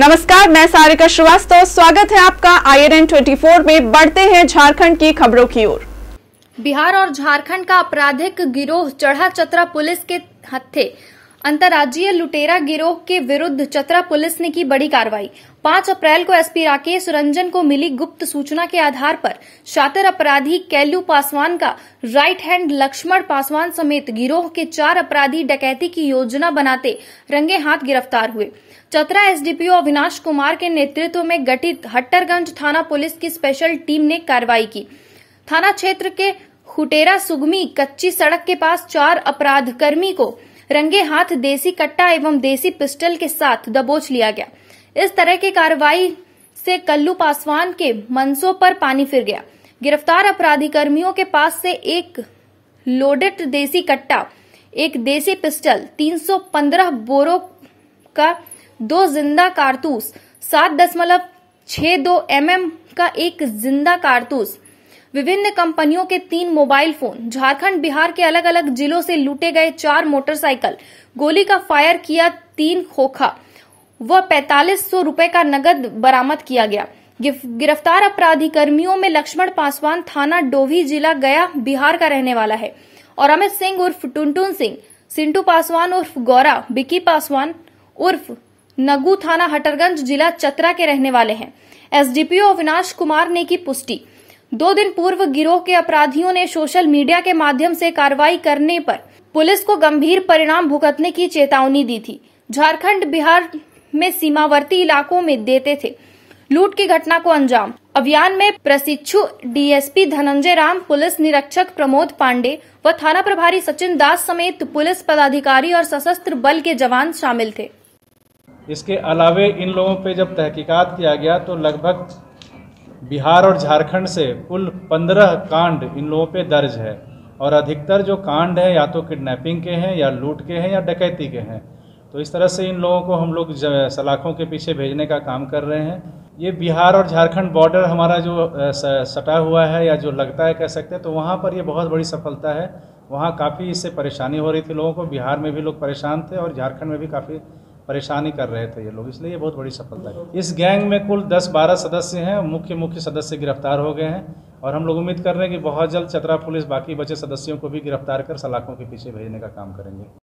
नमस्कार मैं सारिका श्रीवास्तव स्वागत है आपका आई एन ट्वेंटी में बढ़ते हैं झारखंड की खबरों की ओर बिहार और झारखंड का आपराधिक गिरोह चढ़ा चतरा पुलिस के हत्थे अंतर्राज्यीय लुटेरा गिरोह के विरुद्ध चतरा पुलिस ने की बड़ी कार्रवाई पांच अप्रैल को एसपी राकेश रंजन को मिली गुप्त सूचना के आधार पर शातिर अपराधी कैलू पासवान का राइट हैंड लक्ष्मण पासवान समेत गिरोह के चार अपराधी डकैती की योजना बनाते रंगे हाथ गिरफ्तार हुए चतरा एसडीपीओ अविनाश कुमार के नेतृत्व में गठित हट्टरगंज थाना पुलिस की स्पेशल टीम ने कार्रवाई की थाना क्षेत्र के हुटेरा सुगमी कच्ची सड़क के पास चार अपराध कर्मी को रंगे हाथ देसी कट्टा एवं देसी पिस्टल के साथ दबोच लिया गया इस तरह की कार्रवाई से कल्लू पासवान के मनसों पर पानी फिर गया गिरफ्तार अपराधी कर्मियों के पास से एक लोडेड देसी कट्टा एक देसी पिस्टल 315 बोरो का दो जिंदा कारतूस सात दशमलव छह दो एम का एक जिंदा कारतूस विभिन्न कंपनियों के तीन मोबाइल फोन झारखंड बिहार के अलग अलग जिलों से लूटे गए चार मोटरसाइकिल गोली का फायर किया तीन खोखा व पैतालीस सौ रूपए का नगद बरामद किया गया गिरफ्तार अपराधी कर्मियों में लक्ष्मण पासवान थाना डोभी जिला गया बिहार का रहने वाला है और अमित सिंह उर्फ टुनटुन सिंह सिंटू पासवान उर्फ गौरा बिकी पासवान उर्फ नगू थाना हटरगंज जिला चतरा के रहने वाले हैं एसडीपीओ अविनाश कुमार ने की पुष्टि दो दिन पूर्व गिरोह के अपराधियों ने सोशल मीडिया के माध्यम से कार्रवाई करने पर पुलिस को गंभीर परिणाम भुगतने की चेतावनी दी थी झारखंड बिहार में सीमावर्ती इलाकों में देते थे लूट की घटना को अंजाम अभियान में प्रशिक्षु डीएसपी धनंजय राम पुलिस निरीक्षक प्रमोद पांडे व थाना प्रभारी सचिन दास समेत पुलिस पदाधिकारी और सशस्त्र बल के जवान शामिल थे इसके अलावे इन लोगों पे जब तहकीकात किया गया तो लगभग बिहार और झारखंड से कुल पंद्रह कांड इन लोगों पे दर्ज है और अधिकतर जो कांड है या तो किडनैपिंग के हैं या लूट के हैं या डकैती के हैं तो इस तरह से इन लोगों को हम लोग सलाखों के पीछे भेजने का काम कर रहे हैं ये बिहार और झारखंड बॉर्डर हमारा जो सटा हुआ है या जो लगता है कह सकते हैं तो वहाँ पर ये बहुत बड़ी सफलता है वहाँ काफ़ी इससे परेशानी हो रही थी लोगों को बिहार में भी लोग परेशान थे और झारखंड में भी काफ़ी परेशानी कर रहे थे ये लोग इसलिए ये बहुत बड़ी सफलता है इस गैंग में कुल 10-12 सदस्य हैं मुख्य मुख्य सदस्य गिरफ्तार हो गए हैं और हम लोग उम्मीद कर रहे हैं कि बहुत जल्द चतरा पुलिस बाकी बचे सदस्यों को भी गिरफ्तार कर सलाखों के पीछे भेजने का काम करेंगे